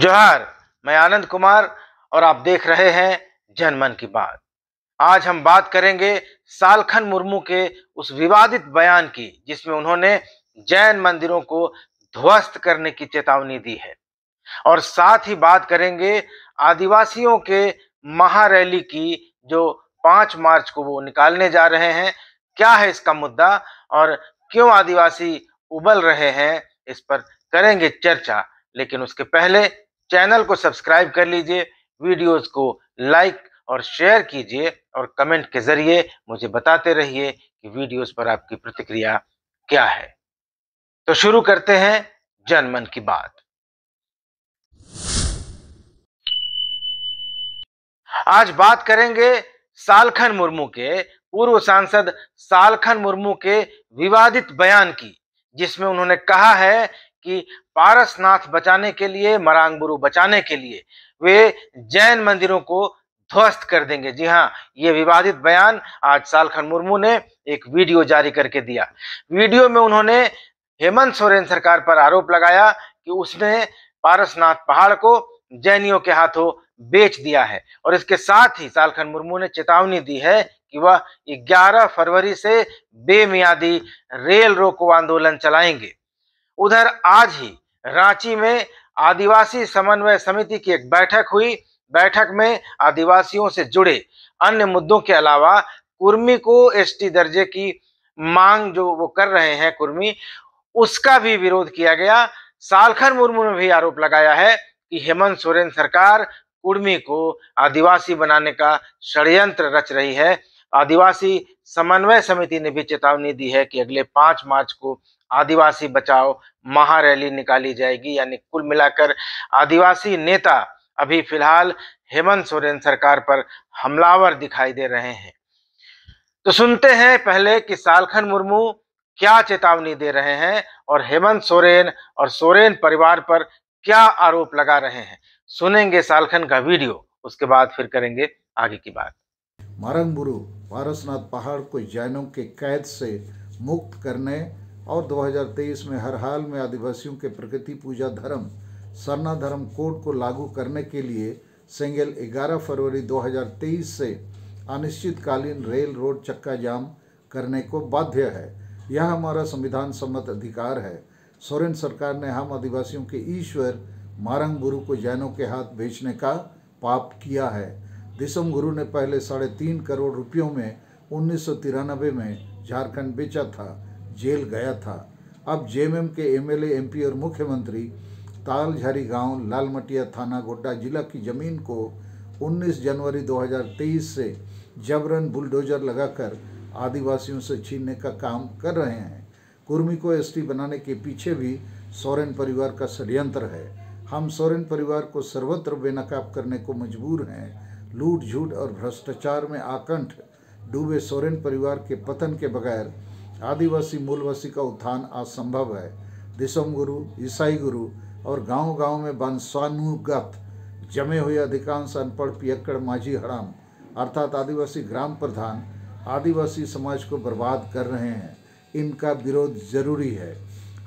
जोहार मैं आनंद कुमार और आप देख रहे हैं जनमन की बात आज हम बात करेंगे सालखन मुर्मू के उस विवादित बयान की जिसमें उन्होंने जैन मंदिरों को ध्वस्त करने की चेतावनी दी है और साथ ही बात करेंगे आदिवासियों के महारैली की जो पांच मार्च को वो निकालने जा रहे हैं क्या है इसका मुद्दा और क्यों आदिवासी उबल रहे हैं इस पर करेंगे चर्चा लेकिन उसके पहले चैनल को सब्सक्राइब कर लीजिए वीडियोस को लाइक और शेयर कीजिए और कमेंट के जरिए मुझे बताते रहिए कि वीडियोस पर आपकी प्रतिक्रिया क्या है तो शुरू करते हैं जनमन की बात आज बात करेंगे सालखन मुर्मू के पूर्व सांसद सालखन मुर्मू के विवादित बयान की जिसमें उन्होंने कहा है कि पारसनाथ बचाने के लिए मरांगबुरु बचाने के लिए वे जैन मंदिरों को ध्वस्त कर देंगे जी हाँ ये विवादित बयान आज सालखन मुर्मू ने एक वीडियो जारी करके दिया वीडियो में उन्होंने हेमंत सोरेन सरकार पर आरोप लगाया कि उसने पारसनाथ पहाड़ को जैनियों के हाथों बेच दिया है और इसके साथ ही सालखन मुर्मू ने चेतावनी दी है कि वह 11 फरवरी से बेमियादी रेल रोको आंदोलन चलाएंगे उधर आज ही रांची में आदिवासी समन्वय समिति की एक बैठक हुई बैठक में आदिवासियों से जुड़े अन्य मुद्दों के अलावा कुर्मी को एसटी दर्जे की मांग जो वो कर रहे हैं कुर्मी उसका भी विरोध किया गया सालखन मुर्मू ने भी आरोप लगाया है कि हेमंत सोरेन सरकार कुर्मी को आदिवासी बनाने का षड्यंत्र रच रही है आदिवासी समन्वय समिति ने भी चेतावनी दी है कि अगले पांच मार्च को आदिवासी बचाओ महारैली निकाली जाएगी यानी कुल मिलाकर आदिवासी नेता अभी फिलहाल हेमंत सोरेन सरकार पर हमलावर दिखाई दे रहे हैं तो सुनते हैं पहले कि सालखन मुर्मू क्या चेतावनी दे रहे हैं और हेमंत सोरेन और सोरेन परिवार पर क्या आरोप लगा रहे हैं सुनेंगे सालखन का वीडियो उसके बाद फिर करेंगे आगे की बात मारंगबुरु पारसनाथ पहाड़ को जैनों के कैद से मुक्त करने और 2023 में हर हाल में आदिवासियों के प्रकृति पूजा धर्म सरना धर्म कोड को लागू करने के लिए सेंगेल 11 फरवरी 2023 से अनिश्चितकालीन रेल रोड चक्का जाम करने को बाध्य है यह हमारा संविधान सम्मत अधिकार है सोरेन सरकार ने हम आदिवासियों के ईश्वर मारंग गुरु को जैनों के हाथ बेचने का पाप किया है दिसम गुरु ने पहले साढ़े तीन करोड़ रुपयों में उन्नीस में झारखंड बेचा था जेल गया था अब जेएमएम के एमएलए एमपी और मुख्यमंत्री तालझारी गांव लालमटिया थाना गोड्डा जिला की जमीन को 19 जनवरी 2023 से जबरन बुलडोजर लगाकर आदिवासियों से छीनने का काम कर रहे हैं कुर्मी को एसटी बनाने के पीछे भी सोरेन परिवार का षड्यंत्र है हम सोरेन परिवार को सर्वत्र बेनकाब करने को मजबूर हैं लूट झूठ और भ्रष्टाचार में आकंठ डूबे सोरेन परिवार के पतन के बगैर आदिवासी मूलवासी का उत्थान असंभव है दिसम गुरु ईसाई गुरु और गांव-गांव में वंशानुगत जमे हुए अधिकांश अनपढ़ पियक्कड़ माझी हराम अर्थात आदिवासी ग्राम प्रधान आदिवासी समाज को बर्बाद कर रहे हैं इनका विरोध जरूरी है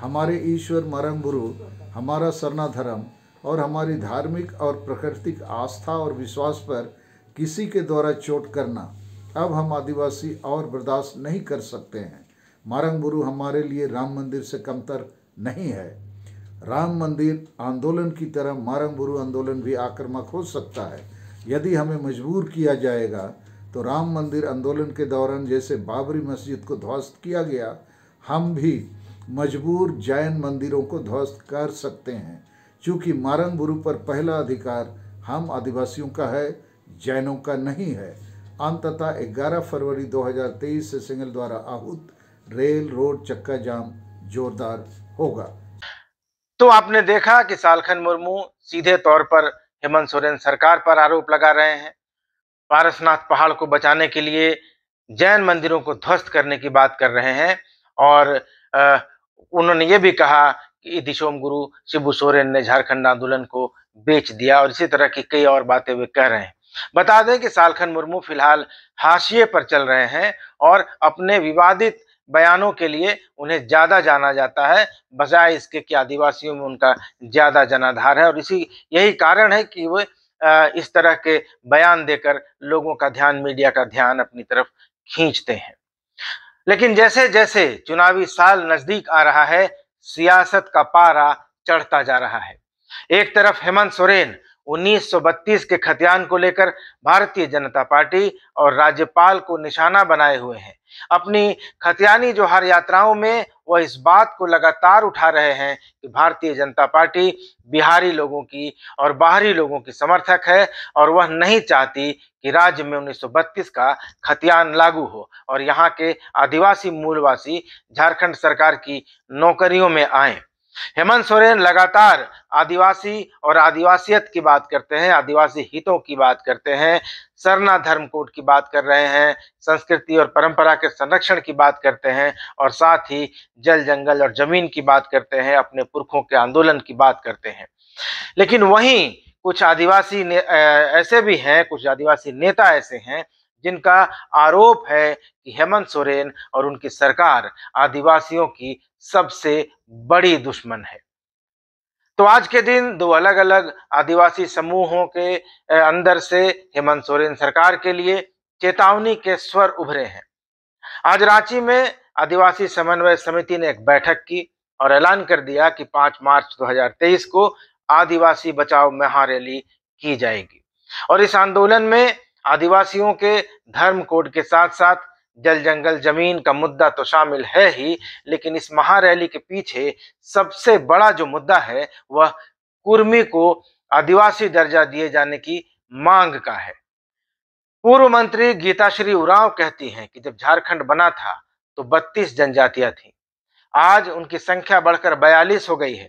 हमारे ईश्वर मरम गुरु हमारा सरना धर्म और हमारी धार्मिक और प्राकृतिक आस्था और विश्वास पर किसी के द्वारा चोट करना अब हम आदिवासी और बर्दाश्त नहीं कर सकते हैं मारंग गुरु हमारे लिए राम मंदिर से कमतर नहीं है राम मंदिर आंदोलन की तरह मारंग गुरु आंदोलन भी आक्रामक हो सकता है यदि हमें मजबूर किया जाएगा तो राम मंदिर आंदोलन के दौरान जैसे बाबरी मस्जिद को ध्वस्त किया गया हम भी मजबूर जैन मंदिरों को ध्वस्त कर सकते हैं क्योंकि मारंगबुरु पर पहला अधिकार हम आदिवासियों का है जैनों का नहीं है अंततः 11 फरवरी 2023 से सिंगल द्वारा आहूत रेल रोड चक्का जाम जोरदार होगा तो आपने देखा कि सालखन मुर्मू सीधे तौर पर हेमंत सोरेन सरकार पर आरोप लगा रहे हैं पारसनाथ पहाड़ को बचाने के लिए जैन मंदिरों को ध्वस्त करने की बात कर रहे हैं और उन्होंने ये भी कहा दिशोम गुरु शिबू सोरेन ने झारखंड आंदोलन को बेच दिया और इसी तरह की कई और बातें वे कह रहे हैं बता दें कि सालखन मुर्मू फिलहाल हाशिए पर चल रहे हैं और अपने विवादित बयानों के लिए उन्हें ज़्यादा जाना जाता है बजाय इसके कि आदिवासियों में उनका ज़्यादा जनाधार है और इसी यही कारण है कि वे इस तरह के बयान देकर लोगों का ध्यान मीडिया का ध्यान अपनी तरफ खींचते हैं लेकिन जैसे जैसे चुनावी साल नज़दीक आ रहा है सियासत का पारा चढ़ता जा रहा है एक तरफ हेमंत सोरेन 1932 के खतियान को लेकर भारतीय जनता पार्टी और राज्यपाल को निशाना बनाए हुए हैं अपनी खतियानी जोहार यात्राओं में वह इस बात को लगातार उठा रहे हैं कि भारतीय जनता पार्टी बिहारी लोगों की और बाहरी लोगों की समर्थक है और वह नहीं चाहती कि राज्य में 1932 का खतियान लागू हो और यहाँ के आदिवासी मूलवासी झारखंड सरकार की नौकरियों में आएं हेमंत सोरेन लगातार आदिवासी और आदिवासियत की बात करते हैं आदिवासी हितों की बात करते हैं सरना धर्म कोड की बात कर रहे हैं संस्कृति और परंपरा के संरक्षण की बात करते हैं और साथ ही जल जंगल और जमीन की बात करते हैं अपने पुरखों के आंदोलन की बात करते हैं लेकिन वहीं कुछ आदिवासी ऐसे भी हैं कुछ आदिवासी नेता ऐसे हैं जिनका आरोप है कि हेमंत सोरेन और उनकी सरकार आदिवासियों की सबसे बड़ी दुश्मन है तो आज के दिन दो अलग अलग आदिवासी समूहों के अंदर से हेमंत सोरेन सरकार के लिए चेतावनी के स्वर उभरे हैं आज रांची में आदिवासी समन्वय समिति ने एक बैठक की और ऐलान कर दिया कि 5 मार्च 2023 को आदिवासी बचाओ महारैली की जाएगी और इस आंदोलन में आदिवासियों के धर्म कोड के साथ साथ जल जंगल जमीन का मुद्दा तो शामिल है ही लेकिन इस महारैली के पीछे सबसे बड़ा जो मुद्दा है वह कुर्मी को आदिवासी दर्जा दिए जाने की मांग का है पूर्व मंत्री गीताश्री उरांव कहती हैं कि जब झारखंड बना था तो 32 जनजातियां थीं आज उनकी संख्या बढ़कर 42 हो गई है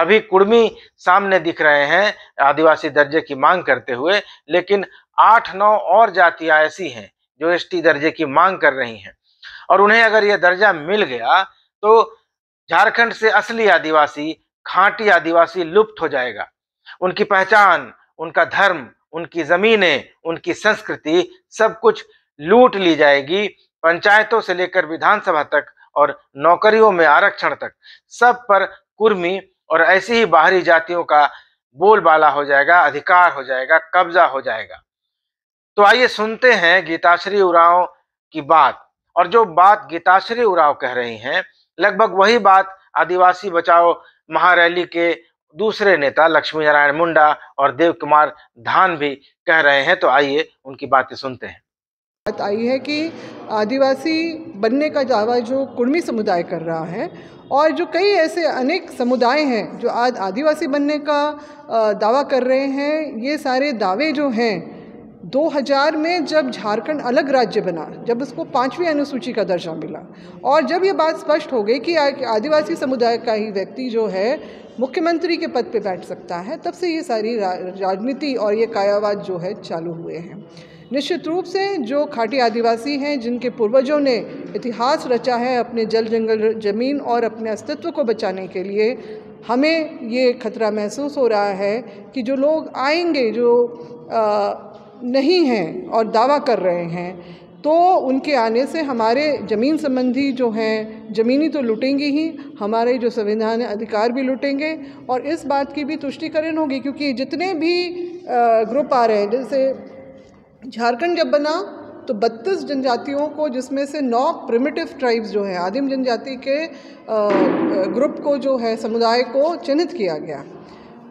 अभी कुर्मी सामने दिख रहे हैं आदिवासी दर्जे की मांग करते हुए लेकिन आठ नौ और जातियां ऐसी हैं जो एसटी दर्जे की मांग कर रही हैं और उन्हें अगर यह दर्जा मिल गया तो झारखंड से असली आदिवासी खांटी आदिवासी लुप्त हो जाएगा उनकी पहचान उनका धर्म उनकी ज़मीनें उनकी संस्कृति सब कुछ लूट ली जाएगी पंचायतों से लेकर विधानसभा तक और नौकरियों में आरक्षण तक सब पर कुर्मी और ऐसी ही बाहरी जातियों का बोलबाला हो जाएगा अधिकार हो जाएगा कब्जा हो जाएगा तो आइए सुनते हैं गीताश्री उराव की बात और जो बात गीताश्री उराव कह रही हैं लगभग वही बात आदिवासी बचाओ महारैली के दूसरे नेता लक्ष्मी नारायण मुंडा और देव कुमार धान भी कह रहे हैं तो आइए उनकी बातें सुनते हैं बात आई है कि आदिवासी बनने का दावा जो कुर्मी समुदाय कर रहा है और जो कई ऐसे अनेक समुदाय हैं जो आज आदिवासी बनने का दावा कर रहे हैं ये सारे दावे जो हैं 2000 में जब झारखंड अलग राज्य बना जब उसको पांचवी अनुसूची का दर्जा मिला और जब ये बात स्पष्ट हो गई कि आदिवासी समुदाय का ही व्यक्ति जो है मुख्यमंत्री के पद पे बैठ सकता है तब से ये सारी रा, राजनीति और ये कायावाद जो है चालू हुए हैं निश्चित रूप से जो खाटी आदिवासी हैं जिनके पूर्वजों ने इतिहास रचा है अपने जल जंगल जमीन और अपने अस्तित्व को बचाने के लिए हमें ये खतरा महसूस हो रहा है कि जो लोग आएंगे जो आ, नहीं हैं और दावा कर रहे हैं तो उनके आने से हमारे ज़मीन संबंधी जो हैं ज़मीनी तो लुटेंगी ही हमारे जो संविधान अधिकार भी लुटेंगे और इस बात की भी तुष्टिकरण होगी क्योंकि जितने भी ग्रुप आ रहे हैं जैसे झारखंड जब बना तो 32 जनजातियों को जिसमें से नौ प्रिमिटिव ट्राइब्स जो हैं आदिम जनजाति के ग्रुप को जो है समुदाय को चिन्हित किया गया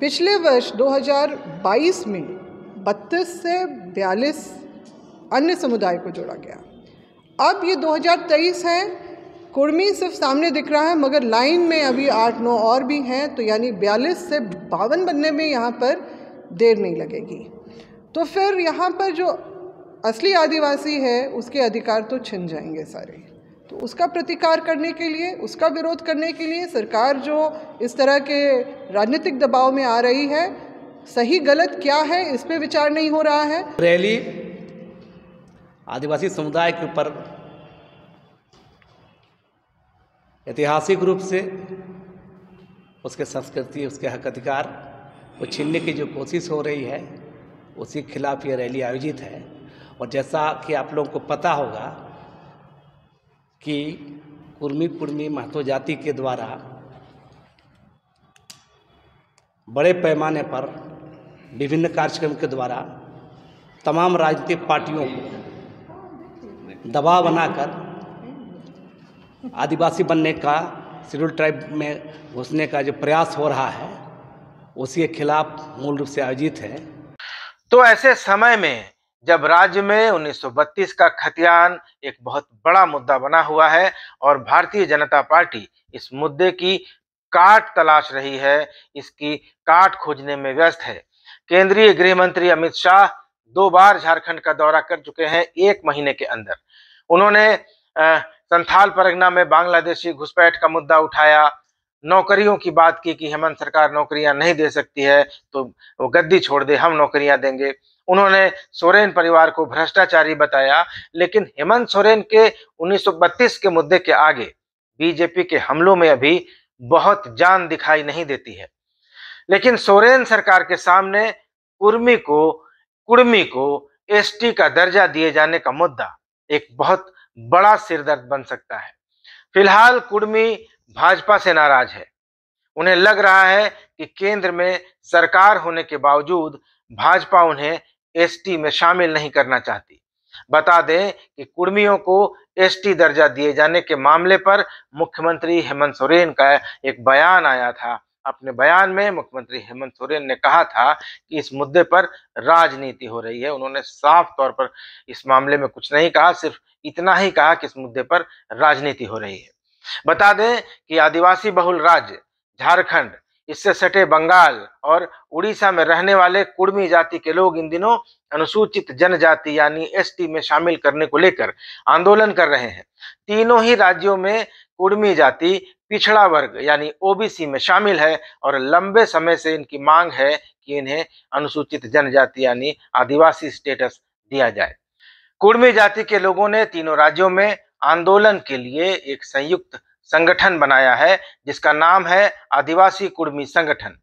पिछले वर्ष 2022 में बत्तीस से बयालीस अन्य समुदाय को जोड़ा गया अब ये 2023 है कुर्मी सिर्फ सामने दिख रहा है मगर लाइन में अभी आठ नौ और भी हैं तो यानी बयालीस से बावन बनने में यहाँ पर देर नहीं लगेगी तो फिर यहाँ पर जो असली आदिवासी है उसके अधिकार तो छिन जाएंगे सारे तो उसका प्रतिकार करने के लिए उसका विरोध करने के लिए सरकार जो इस तरह के राजनीतिक दबाव में आ रही है सही गलत क्या है इस पर विचार नहीं हो रहा है रैली आदिवासी समुदाय के ऊपर ऐतिहासिक रूप से उसके संस्कृति उसके हक अधिकार को छीनने की जो कोशिश हो रही है उसी के खिलाफ ये रैली आयोजित है और जैसा कि आप लोगों को पता होगा कि कुर्मी कुर्मी महतो जाति के द्वारा बड़े पैमाने पर विभिन्न कार्यक्रम के द्वारा तमाम राजनीतिक पार्टियों को दबाव बनाकर आदिवासी बनने का शेड्यूल ट्राइब में घुसने का जो प्रयास हो रहा है उसी के खिलाफ मूल रूप से आयोजित है तो ऐसे समय में जब राज्य में 1932 का खतियान एक बहुत बड़ा मुद्दा बना हुआ है और भारतीय जनता पार्टी इस मुद्दे की काट तलाश रही है इसकी काट खोजने में व्यस्त है केंद्रीय गृह मंत्री अमित शाह दो बार झारखंड का दौरा कर चुके हैं एक महीने के अंदर उन्होंने संथाल परगना में बांग्लादेशी घुसपैठ का मुद्दा उठाया नौकरियों की बात की कि हेमंत सरकार नौकरियां नहीं दे सकती है तो वो गद्दी छोड़ दे हम नौकरियां देंगे उन्होंने सोरेन परिवार को भ्रष्टाचारी बताया लेकिन हेमंत सोरेन के उन्नीस के मुद्दे के आगे बीजेपी के हमलों में अभी बहुत जान दिखाई नहीं देती है लेकिन सोरेन सरकार के सामने कुर्मी को कुर्मी को एसटी का दर्जा दिए जाने का मुद्दा एक बहुत बड़ा सिरदर्द बन सकता है फिलहाल कुर्मी भाजपा से नाराज है उन्हें लग रहा है कि केंद्र में सरकार होने के बावजूद भाजपा उन्हें एसटी में शामिल नहीं करना चाहती बता दें कि कुर्मियों को एसटी दर्जा दिए जाने के मामले पर मुख्यमंत्री हेमंत सोरेन का एक बयान आया था अपने बयान में मुख्यमंत्री हेमंत सोरेन ने कहा था कि इस मुद्दे पर राजनीति हो रही है उन्होंने साफ तौर पर इस मामले में कुछ नहीं कहा सिर्फ इतना ही कहा कि इस मुद्दे पर राजनीति हो रही है बता दें कि आदिवासी बहुल राज्य झारखंड इससे सटे बंगाल और उड़ीसा में रहने वाले कुर्मी जाति के लोग इन दिनों अनुसूचित जनजाति यानी एसटी में शामिल करने को लेकर आंदोलन कर रहे हैं तीनों ही राज्यों में कुर्मी जाति पिछड़ा वर्ग यानी ओबीसी में शामिल है और लंबे समय से इनकी मांग है कि इन्हें अनुसूचित जनजाति यानी आदिवासी स्टेटस दिया जाए कुर्मी जाति के लोगों ने तीनों राज्यों में आंदोलन के लिए एक संयुक्त संगठन बनाया है जिसका नाम है आदिवासी कुर्मी संगठन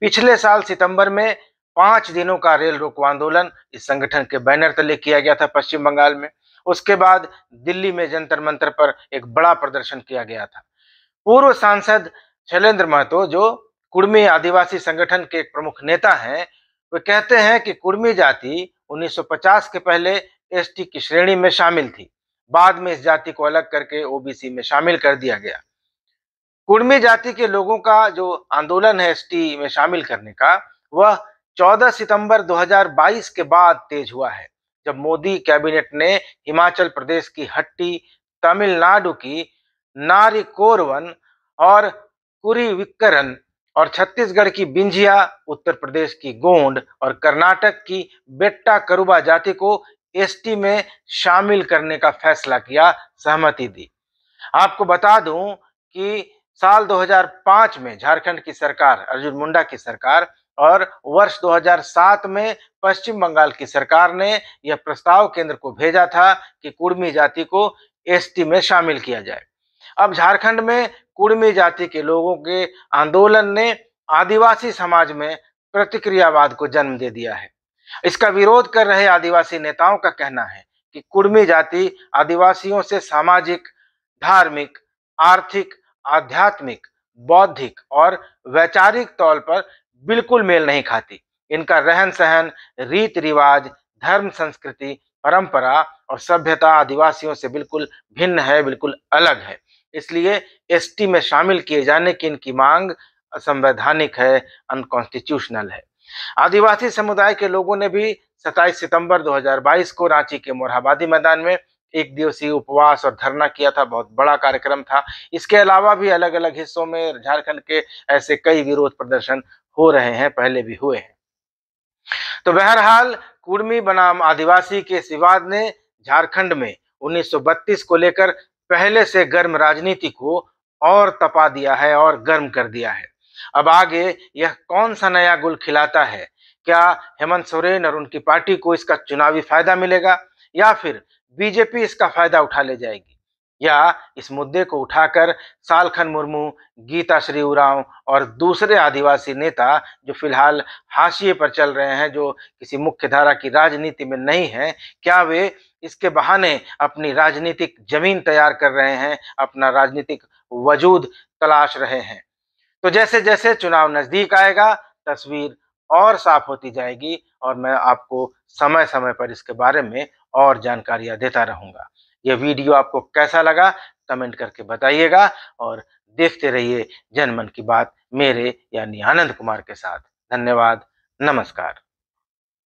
पिछले साल सितंबर में पांच दिनों का रेल रोको आंदोलन इस संगठन के बैनर तले किया गया था पश्चिम बंगाल में उसके बाद दिल्ली में जंतर मंतर पर एक बड़ा प्रदर्शन किया गया था पूर्व सांसद शैलेंद्र महतो जो कुर्मी आदिवासी संगठन के एक प्रमुख नेता हैं वे कहते हैं कि कुर्मी जाति 1950 के पहले एसटी की श्रेणी में शामिल थी बाद में इस जाति को अलग करके ओबीसी में शामिल कर दिया गया कुर्मी जाति के लोगों का जो आंदोलन है एसटी में शामिल करने का वह 14 सितंबर 2022 के बाद तेज हुआ है जब मोदी कैबिनेट ने हिमाचल प्रदेश की हट्टी तमिलनाडु की नारी कोरवन और कुरीविकरन और छत्तीसगढ़ की बिंझिया उत्तर प्रदेश की गोंड और कर्नाटक की बेट्टा करुबा जाति को एसटी में शामिल करने का फैसला किया सहमति दी आपको बता दूं कि साल 2005 में झारखंड की सरकार अर्जुन मुंडा की सरकार और वर्ष 2007 में पश्चिम बंगाल की सरकार ने यह प्रस्ताव केंद्र को भेजा था कि कुर्मी जाति को एसटी में शामिल किया जाए अब झारखंड में कुड़मी जाति के लोगों के आंदोलन ने आदिवासी समाज में प्रतिक्रियावाद को जन्म दे दिया है इसका विरोध कर रहे आदिवासी नेताओं का कहना है कि कुड़मी जाति आदिवासियों से सामाजिक धार्मिक आर्थिक आध्यात्मिक बौद्धिक और वैचारिक तौर पर बिल्कुल मेल नहीं खाती इनका रहन सहन रीत रिवाज धर्म संस्कृति परंपरा और सभ्यता आदिवासियों से बिल्कुल भिन्न है बिल्कुल अलग है इसलिए एसटी में शामिल किए जाने की इनकी मांग असंवैधानिक है अनकॉन्स्टिट्यूशनल है आदिवासी समुदाय के लोगों ने भी 27 सितंबर 2022 को रांची के मोरहाबादी मैदान में एक दिवसीय उपवास और धरना किया था बहुत बड़ा कार्यक्रम था इसके अलावा भी अलग अलग हिस्सों में झारखंड के ऐसे कई विरोध प्रदर्शन हो रहे हैं पहले भी हुए हैं तो बहरहाल कुर्मी बनाम आदिवासी के सिवाद विवाद ने झारखंड में 1932 को लेकर पहले से गर्म राजनीति को और तपा दिया है और गर्म कर दिया है अब आगे यह कौन सा नया गुल खिलाता है क्या हेमंत सोरेन और उनकी पार्टी को इसका चुनावी फायदा मिलेगा या फिर बीजेपी इसका फायदा उठा ले जाएगी या इस मुद्दे को उठाकर सालखन मुर्मू गीता श्री उराव और दूसरे आदिवासी नेता जो फिलहाल हाशिए पर चल रहे हैं जो किसी मुख्य धारा की राजनीति में नहीं है क्या वे इसके बहाने अपनी राजनीतिक जमीन तैयार कर रहे हैं अपना राजनीतिक वजूद तलाश रहे हैं तो जैसे जैसे चुनाव नज़दीक आएगा तस्वीर और साफ होती जाएगी और मैं आपको समय समय पर इसके बारे में और जानकारियां देता रहूंगा ये वीडियो आपको कैसा लगा कमेंट करके बताइएगा और देखते रहिए जनमन की बात मेरे यानी आनंद कुमार के साथ धन्यवाद नमस्कार